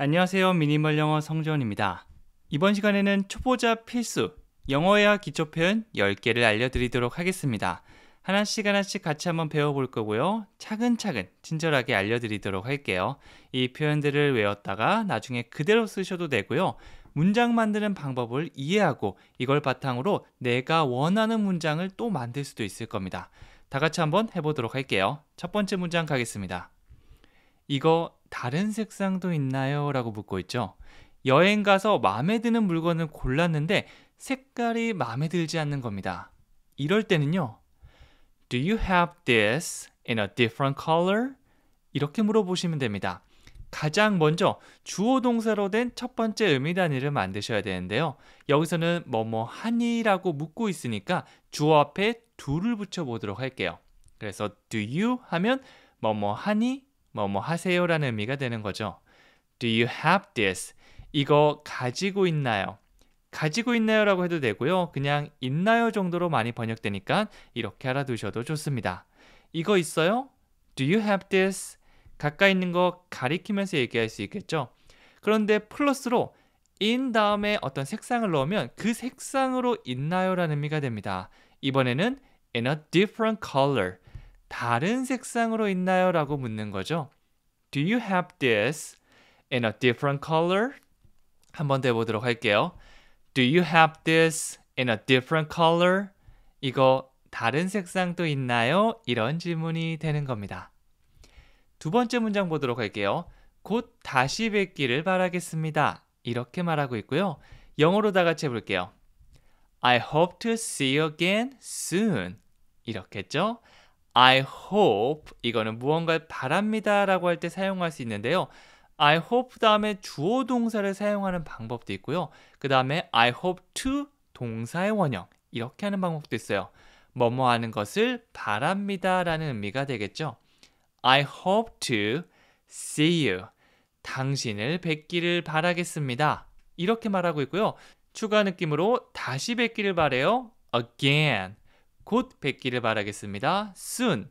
안녕하세요. 미니멀 영어 성재원입니다. 이번 시간에는 초보자 필수 영어회화 기초 표현 10개를 알려드리도록 하겠습니다. 하나씩 하나씩 같이 한번 배워볼 거고요. 차근차근 친절하게 알려드리도록 할게요. 이 표현들을 외웠다가 나중에 그대로 쓰셔도 되고요. 문장 만드는 방법을 이해하고 이걸 바탕으로 내가 원하는 문장을 또 만들 수도 있을 겁니다. 다 같이 한번 해보도록 할게요. 첫 번째 문장 가겠습니다. 이거 다른 색상도 있나요? 라고 묻고 있죠. 여행 가서 마음에 드는 물건을 골랐는데 색깔이 마음에 들지 않는 겁니다. 이럴 때는요. Do you have this in a different color? 이렇게 물어보시면 됩니다. 가장 먼저 주어 동사로 된 첫 번째 의미 단위를 만드셔야 되는데요. 여기서는 뭐 뭐 하니라고 묻고 있으니까 주어 앞에 do를 붙여 보도록 할게요. 그래서 do you 하면 뭐 뭐 하니 뭐뭐 뭐 하세요라는 의미가 되는 거죠. Do you have this? 이거 가지고 있나요? 가지고 있나요라고 해도 되고요. 그냥 있나요 정도로 많이 번역되니까 이렇게 알아두셔도 좋습니다. 이거 있어요? Do you have this? 가까이 있는 거 가리키면서 얘기할 수 있겠죠. 그런데 플러스로 in 다음에 어떤 색상을 넣으면 그 색상으로 있나요라는 의미가 됩니다. 이번에는 in a different color. 다른 색상으로 있나요? 라고 묻는 거죠. Do you have this in a different color? 한번 더 해보도록 할게요. Do you have this in a different color? 이거 다른 색상도 있나요? 이런 질문이 되는 겁니다. 두 번째 문장 보도록 할게요. 곧 다시 뵙기를 바라겠습니다. 이렇게 말하고 있고요. 영어로 다 같이 해볼게요. I hope to see you again soon. 이렇게죠? I hope 이거는 무언가를 바랍니다라고 할 때 사용할 수 있는데요. I hope 다음에 주어 동사를 사용하는 방법도 있고요. 그 다음에 I hope to 동사의 원형 이렇게 하는 방법도 있어요. 뭐뭐 하는 것을 바랍니다라는 의미가 되겠죠. I hope to see you. 당신을 뵙기를 바라겠습니다. 이렇게 말하고 있고요. 추가 느낌으로 다시 뵙기를 바래요. again. 곧 뵙기를 바라겠습니다. soon.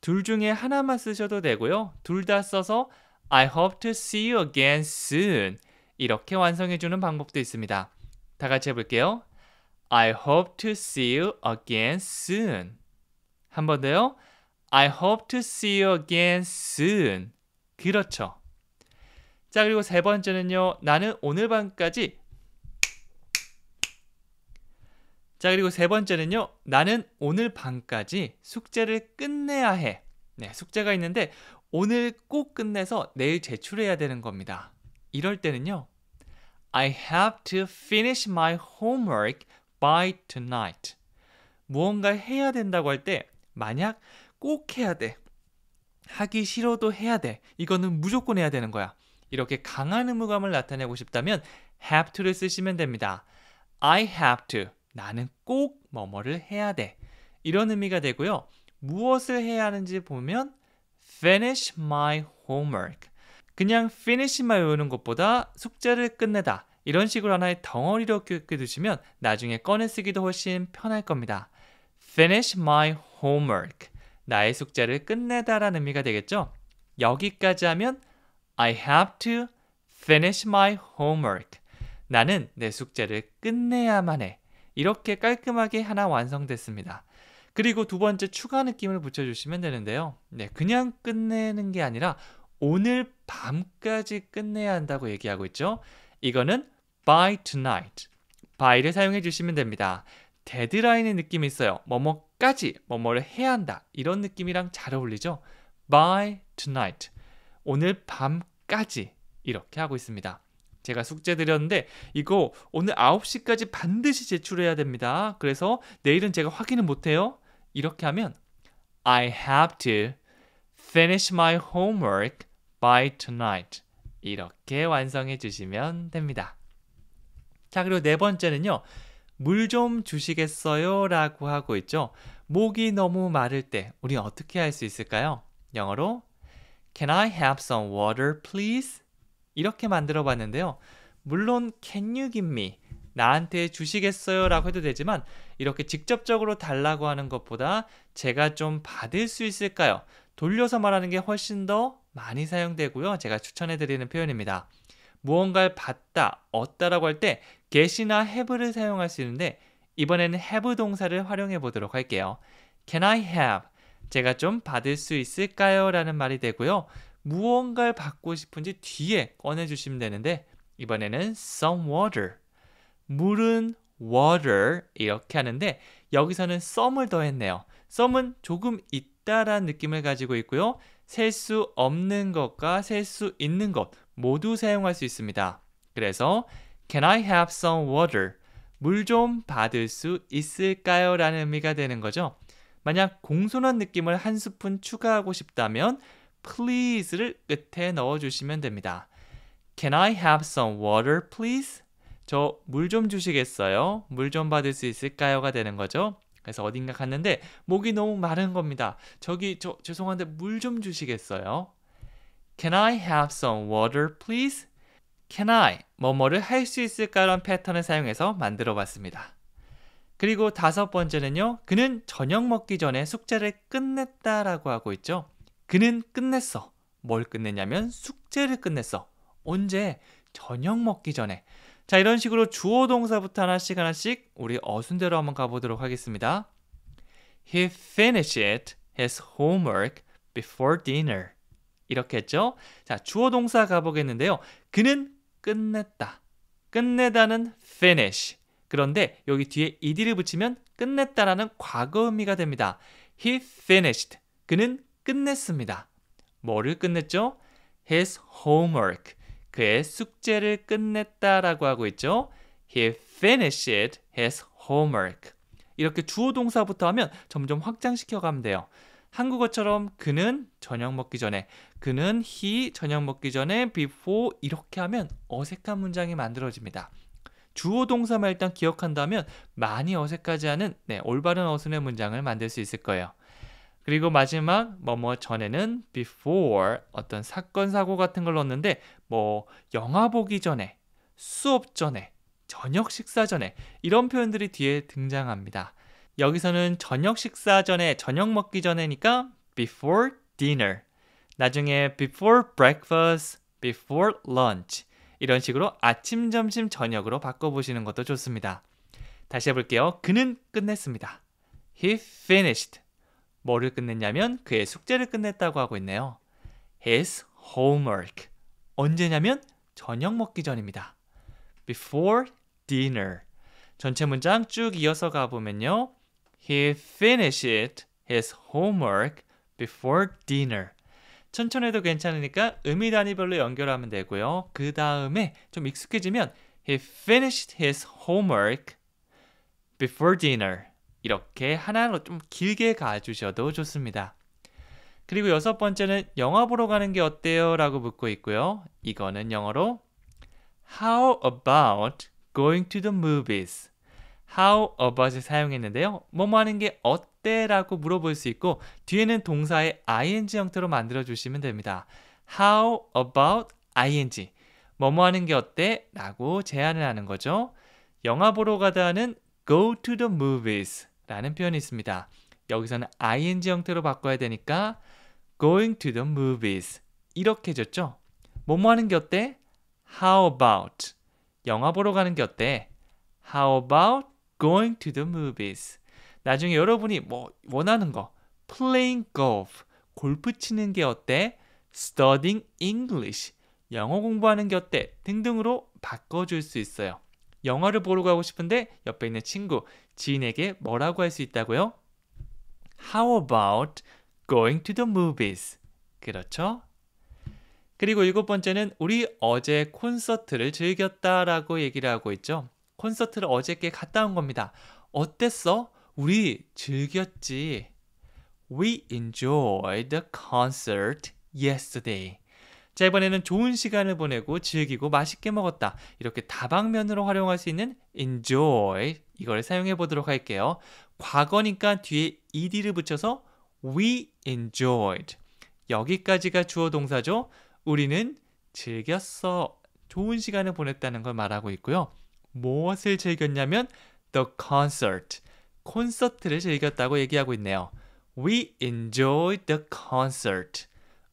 둘 중에 하나만 쓰셔도 되고요. 둘 다 써서 I hope to see you again soon. 이렇게 완성해 주는 방법도 있습니다. 다 같이 해 볼게요. I hope to see you again soon. 한 번 더요. I hope to see you again soon. 그렇죠. 자, 그리고 세 번째는요. 나는 오늘 밤까지 자, 그리고 세 번째는요. 나는 오늘 밤까지 숙제를 끝내야 해. 네, 숙제가 있는데 오늘 꼭 끝내서 내일 제출해야 되는 겁니다. 이럴 때는요. I have to finish my homework by tonight. 무언가 해야 된다고 할 때 만약 꼭 해야 돼. 하기 싫어도 해야 돼. 이거는 무조건 해야 되는 거야. 이렇게 강한 의무감을 나타내고 싶다면 have to를 쓰시면 됩니다. I have to. 나는 꼭 뭐뭐를 해야 돼. 이런 의미가 되고요. 무엇을 해야 하는지 보면 finish my homework. 그냥 finish만 외우는 것보다 숙제를 끝내다. 이런 식으로 하나의 덩어리로 이렇해 두시면 나중에 꺼내 쓰기도 훨씬 편할 겁니다. finish my homework. 나의 숙제를 끝내다라는 의미가 되겠죠? 여기까지 하면 I have to finish my homework. 나는 내 숙제를 끝내야만 해. 이렇게 깔끔하게 하나 완성됐습니다. 그리고 두 번째 추가 느낌을 붙여주시면 되는데요. 네, 그냥 끝내는 게 아니라 오늘 밤까지 끝내야 한다고 얘기하고 있죠. 이거는 by tonight, by를 사용해 주시면 됩니다. 데드라인의 느낌이 있어요. 뭐뭐까지 뭐뭐를 해야 한다 이런 느낌이랑 잘 어울리죠. by tonight, 오늘 밤까지 이렇게 하고 있습니다. 제가 숙제 드렸는데 이거 오늘 9시까지 반드시 제출해야 됩니다. 그래서 내일은 제가 확인을 못해요. 이렇게 하면 I have to finish my homework by tonight. 이렇게 완성해 주시면 됩니다. 자, 그리고 네 번째는요. 물 좀 주시겠어요? 라고 하고 있죠. 목이 너무 마를 때 우리 어떻게 할 수 있을까요? 영어로 Can I have some water, please? 이렇게 만들어 봤는데요. 물론 can you give me 나한테 주시겠어요? 라고 해도 되지만 이렇게 직접적으로 달라고 하는 것보다 제가 좀 받을 수 있을까요? 돌려서 말하는 게 훨씬 더 많이 사용되고요. 제가 추천해 드리는 표현입니다. 무언가를 받다, 얻다라고 할 때 get이나 have를 사용할 수 있는데 이번에는 have 동사를 활용해 보도록 할게요. Can I have? 제가 좀 받을 수 있을까요? 라는 말이 되고요. 무언가를 받고 싶은지 뒤에 꺼내주시면 되는데 이번에는 some water 물은 water 이렇게 하는데 여기서는 some을 더했네요 some은 조금 있다란 느낌을 가지고 있고요 셀 수 없는 것과 셀 수 있는 것 모두 사용할 수 있습니다 그래서 Can I have some water? 물 좀 받을 수 있을까요? 라는 의미가 되는 거죠 만약 공손한 느낌을 한 스푼 추가하고 싶다면 please를 끝에 넣어주시면 됩니다. Can I have some water, please? 저 물 좀 주시겠어요? 물 좀 받을 수 있을까요?가 되는 거죠. 그래서 어딘가 갔는데 목이 너무 마른 겁니다. 저기 저 죄송한데 물 좀 주시겠어요? Can I have some water, please? Can I 뭐뭐를 할 수 있을까라는 패턴을 사용해서 만들어 봤습니다. 그리고 다섯 번째는요. 그는 저녁 먹기 전에 숙제를 끝냈다라고 하고 있죠. 그는 끝냈어. 뭘 끝냈냐면 숙제를 끝냈어. 언제? 저녁 먹기 전에. 자, 이런 식으로 주어 동사부터 하나씩 하나씩 우리 어순대로 한번 가보도록 하겠습니다. He finished his homework before dinner. 이렇게 했죠? 자, 주어 동사 가보겠는데요. 그는 끝냈다. 끝내다는 finish. 그런데 여기 뒤에 ed를 붙이면 끝냈다라는 과거 의미가 됩니다. He finished. 그는 끝냈습니다. 뭐를 끝냈죠? His homework. 그의 숙제를 끝냈다라고 하고 있죠. He finished his homework. 이렇게 주어 동사부터 하면 점점 확장시켜 가면 돼요. 한국어처럼 그는 저녁 먹기 전에, 그는 he 저녁 먹기 전에 before 이렇게 하면 어색한 문장이 만들어집니다. 주어 동사만 일단 기억한다면 많이 어색하지 않은 네, 올바른 어순의 문장을 만들 수 있을 거예요. 그리고 마지막 뭐뭐 뭐 전에는 before 어떤 사건 사고 같은 걸 넣었는데 뭐 영화 보기 전에 수업 전에 저녁 식사 전에 이런 표현들이 뒤에 등장합니다. 여기서는 저녁 식사 전에 저녁 먹기 전에니까 before dinner 나중에 before breakfast, before lunch 이런 식으로 아침, 점심, 저녁으로 바꿔보시는 것도 좋습니다. 다시 해볼게요. 그는 끝냈습니다. He finished. 뭐를 끝냈냐면 그의 숙제를 끝냈다고 하고 있네요. His homework. 언제냐면 저녁 먹기 전입니다. Before dinner. 전체 문장 쭉 이어서 가보면요. He finished his homework before dinner. 천천히 해도 괜찮으니까 의미 단위별로 연결하면 되고요. 그 다음에 좀 익숙해지면 He finished his homework before dinner. 이렇게 하나로 좀 길게 가주셔도 좋습니다. 그리고 여섯 번째는 영화 보러 가는 게 어때요? 라고 묻고 있고요. 이거는 영어로 How about going to the movies? How about을 사용했는데요. 뭐뭐 하는 게 어때? 라고 물어볼 수 있고 뒤에는 동사의 ing 형태로 만들어 주시면 됩니다. How about ing? 뭐뭐 하는 게 어때? 라고 제안을 하는 거죠. 영화 보러 가다는 go to the movies. 라는 표현이 있습니다. 여기서는 ing 형태로 바꿔야 되니까 going to the movies 이렇게 줬죠. 뭐 뭐 하는 게 어때? How about 영화 보러 가는 게 어때? How about going to the movies? 나중에 여러분이 뭐 원하는 거 playing golf 골프 치는 게 어때? studying English 영어 공부하는 게 어때? 등등으로 바꿔줄 수 있어요. 영화를 보러 가고 싶은데 옆에 있는 친구, 지인에게 뭐라고 할 수 있다고요? How about going to the movies? 그렇죠? 그리고 일곱 번째는 우리 어제 콘서트를 즐겼다라고 얘기를 하고 있죠. 콘서트를 어제께 갔다 온 겁니다. 어땠어? 우리 즐겼지. We enjoyed the concert yesterday. 자, 이번에는 좋은 시간을 보내고 즐기고 맛있게 먹었다. 이렇게 다방면으로 활용할 수 있는 enjoy. 이걸 사용해 보도록 할게요. 과거니까 뒤에 ed를 붙여서 we enjoyed. 여기까지가 주어 동사죠. 우리는 즐겼어. 좋은 시간을 보냈다는 걸 말하고 있고요. 무엇을 즐겼냐면 the concert. 콘서트를 즐겼다고 얘기하고 있네요. We enjoyed the concert.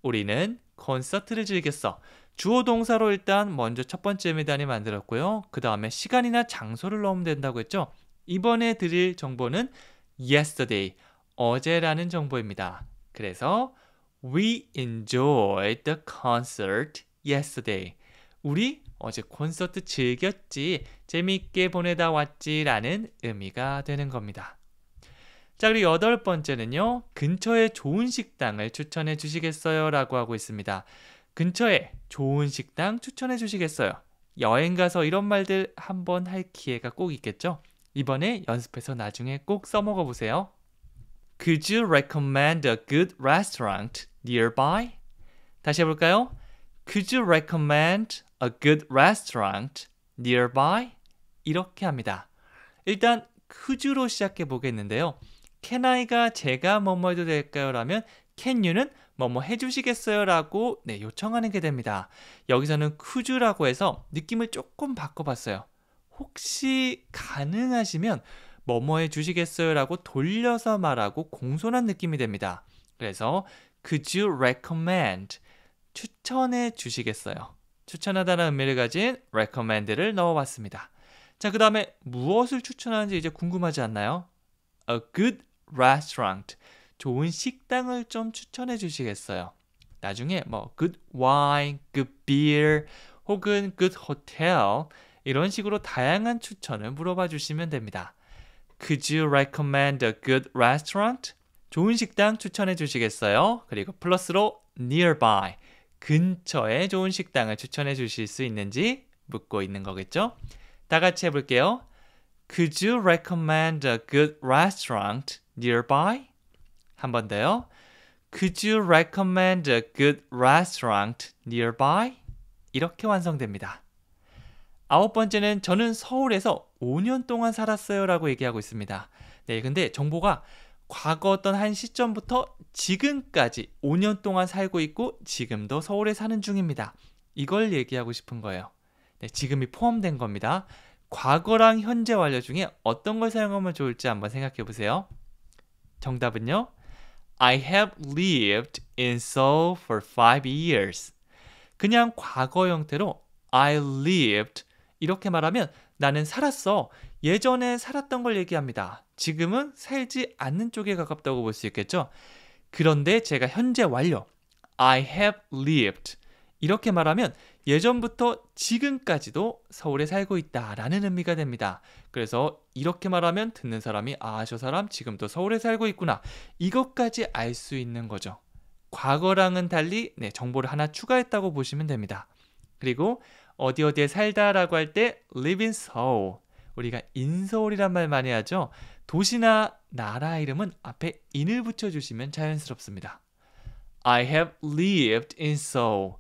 우리는 콘서트를 즐겼어. 주어 동사로 일단 먼저 첫 번째 미단이 만들었고요. 그 다음에 시간이나 장소를 넣으면 된다고 했죠. 이번에 드릴 정보는 yesterday, 어제라는 정보입니다. 그래서 we enjoyed the concert yesterday. 우리 어제 콘서트 즐겼지, 재미있게 보내다 왔지라는 의미가 되는 겁니다. 자, 그리고 여덟 번째는요. 근처에 좋은 식당을 추천해 주시겠어요? 라고 하고 있습니다. 근처에 좋은 식당 추천해 주시겠어요? 여행 가서 이런 말들 한번 할 기회가 꼭 있겠죠? 이번에 연습해서 나중에 꼭 써먹어 보세요. Could you recommend a good restaurant nearby? 다시 해볼까요? Could you recommend a good restaurant nearby? 이렇게 합니다. 일단 could로 시작해 보겠는데요. can I가 제가 뭐뭐 해도 될까요? 라면 can you는 뭐뭐 해주시겠어요? 라고 네, 요청하는 게 됩니다. 여기서는 could라고 해서 느낌을 조금 바꿔봤어요. 혹시 가능하시면 뭐뭐 해주시겠어요? 라고 돌려서 말하고 공손한 느낌이 됩니다. 그래서 could you recommend 추천해 주시겠어요? 추천하다는 의미를 가진 recommend를 넣어봤습니다. 자, 그 다음에 무엇을 추천하는지 이제 궁금하지 않나요? A good restaurant 좋은 식당을 좀 추천해 주시겠어요? 나중에 뭐 good wine, good beer 혹은 good hotel 이런 식으로 다양한 추천을 물어봐 주시면 됩니다. Could you recommend a good restaurant? 좋은 식당 추천해 주시겠어요? 그리고 플러스로 nearby 근처에 좋은 식당을 추천해 주실 수 있는지 묻고 있는 거겠죠? 다 같이 해볼게요. Could you recommend a good restaurant? nearby? 한 번 더요. Could you recommend a good restaurant nearby? 이렇게 완성됩니다. 아홉 번째는 저는 서울에서 5년 동안 살았어요 라고 얘기하고 있습니다. 네, 근데 정보가 과거 어떤 한 시점부터 지금까지 5년 동안 살고 있고 지금도 서울에 사는 중입니다. 이걸 얘기하고 싶은 거예요. 네, 지금이 포함된 겁니다. 과거랑 현재 완료 중에 어떤 걸 사용하면 좋을지 한번 생각해 보세요. 정답은요. I have lived in Seoul for five years. 그냥 과거 형태로 I lived 이렇게 말하면 나는 살았어. 예전에 살았던 걸 얘기합니다. 지금은 살지 않는 쪽에 가깝다고 볼 수 있겠죠. 그런데 제가 현재 완료. I have lived. 이렇게 말하면 예전부터 지금까지도 서울에 살고 있다라는 의미가 됩니다. 그래서 이렇게 말하면 듣는 사람이 아, 저 사람 지금도 서울에 살고 있구나. 이것까지 알 수 있는 거죠. 과거랑은 달리 네, 정보를 하나 추가했다고 보시면 됩니다. 그리고 어디 어디에 살다라고 할 때 live in Seoul. 우리가 인서울이란 말 많이 하죠. 도시나 나라 이름은 앞에 인을 붙여 주시면 자연스럽습니다. I have lived in Seoul.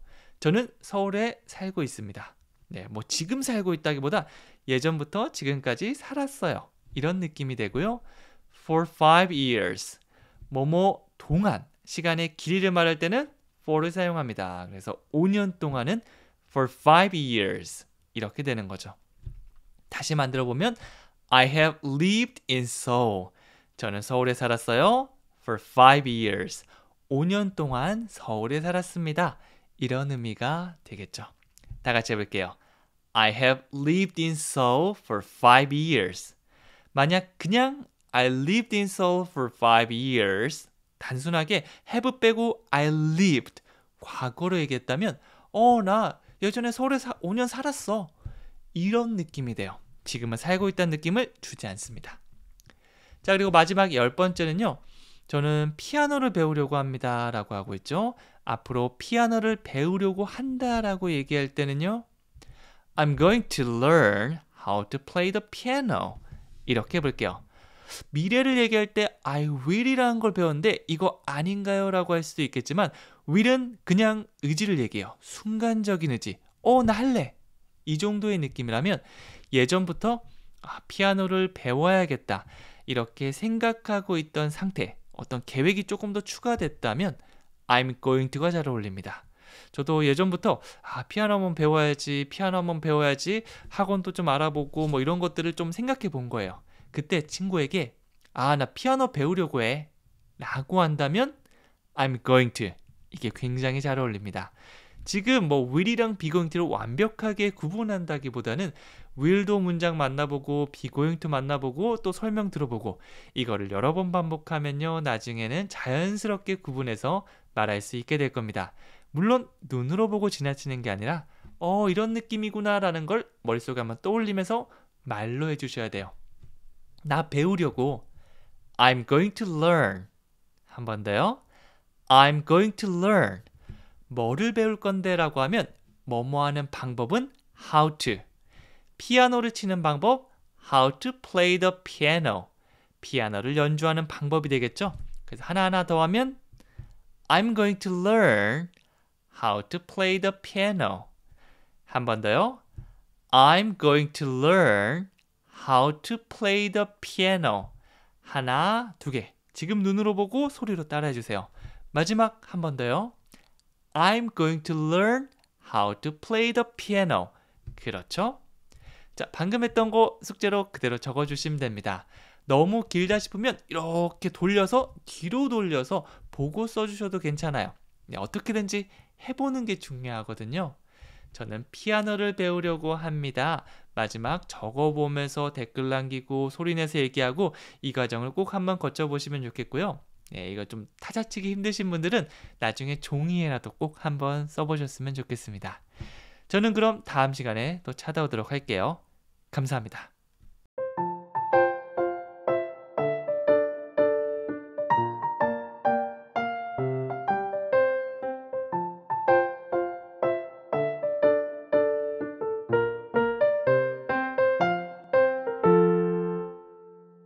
저는 서울에 살고 있습니다. 네, 뭐 지금 살고 있다기보다 예전부터 지금까지 살았어요. 이런 느낌이 되고요. For five years. 뭐 뭐 동안 시간의 길이를 말할 때는 for를 사용합니다. 그래서 5년 동안은 for five years 이렇게 되는 거죠. 다시 만들어 보면 I have lived in Seoul. 저는 서울에 살았어요. For five years. 5년 동안 서울에 살았습니다. 이런 의미가 되겠죠. 다 같이 해볼게요. I have lived in Seoul for five years. 만약 그냥 I lived in Seoul for five years 단순하게 have 빼고 I lived 과거로 얘기했다면 어 나 예전에 서울에 사, 5년 살았어 이런 느낌이 돼요. 지금은 살고 있다는 느낌을 주지 않습니다. 자 그리고 마지막 열 번째는요. 저는 피아노를 배우려고 합니다. 라고 하고 있죠. 앞으로 피아노를 배우려고 한다 라고 얘기할 때는요. I'm going to learn how to play the piano. 이렇게 볼게요. 미래를 얘기할 때 I will이라는 걸 배웠는데 이거 아닌가요? 라고 할 수도 있겠지만 will은 그냥 의지를 얘기해요. 순간적인 의지. 어, 나 할래. 이 정도의 느낌이라면 예전부터 아, 피아노를 배워야겠다. 이렇게 생각하고 있던 상태. 어떤 계획이 조금 더 추가됐다면 I'm going to가 잘 어울립니다. 저도 예전부터 아, 피아노 한번 배워야지, 피아노 한번 배워야지, 학원도 좀 알아보고 뭐 이런 것들을 좀 생각해 본 거예요. 그때 친구에게 아, 나 피아노 배우려고 해. 라고 한다면 I'm going to. 이게 굉장히 잘 어울립니다. 지금 뭐 will이랑 be going to를 완벽하게 구분한다기보다는 will도 문장 만나보고 be g o i n g to 만나보고 또 설명 들어보고 이거를 여러 번 반복하면요 나중에는 자연스럽게 구분해서 말할 수 있게 될 겁니다. 물론 눈으로 보고 지나치는 게 아니라 어 이런 느낌이구나 라는 걸 머릿속에 한번 떠올리면서 말로 해주셔야 돼요. 나 배우려고 I'm going to learn 한 번 더요. I'm going to learn 뭐를 배울 건데 라고 하면 뭐뭐 하는 방법은 how to 피아노를 치는 방법 How to play the piano 피아노를 연주하는 방법이 되겠죠. 그래서 하나하나 더하면 I'm going to learn how to play the piano 한 번 더요. I'm going to learn how to play the piano 하나, 두 개. 지금 눈으로 보고 소리로 따라해 주세요. 마지막 한 번 더요. I'm going to learn how to play the piano. 그렇죠? 자, 방금 했던 거 숙제로 그대로 적어주시면 됩니다. 너무 길다 싶으면 이렇게 돌려서 뒤로 돌려서 보고 써주셔도 괜찮아요. 네, 어떻게든지 해보는 게 중요하거든요. 저는 피아노를 배우려고 합니다. 마지막 적어보면서 댓글 남기고 소리내서 얘기하고 이 과정을 꼭 한번 거쳐보시면 좋겠고요. 네, 이거 좀 타자치기 힘드신 분들은 나중에 종이에라도 꼭 한번 써보셨으면 좋겠습니다. 저는 그럼 다음 시간에 또 찾아오도록 할게요. 감사합니다.